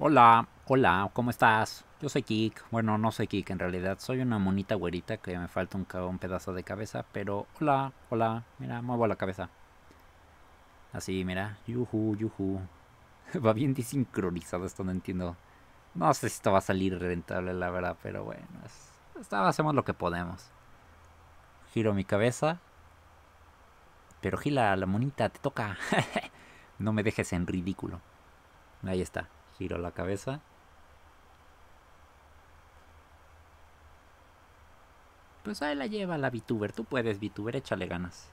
Hola, hola, ¿cómo estás? Yo soy Kik. Bueno, no soy Kik en realidad. Soy una monita güerita que me falta un, pedazo de cabeza. Pero hola, hola. Mira, muevo la cabeza. Así, mira. Yuhu, yuhu. Va bien desincronizado esto, no entiendo. No sé si esto va a salir rentable, la verdad. Pero bueno, hacemos lo que podemos. Giro mi cabeza. Pero Gila, la monita, te toca. no me dejes en ridículo. Ahí está. Giro la cabeza. Pues ahí la lleva la VTuber. Tú puedes, VTuber, échale ganas.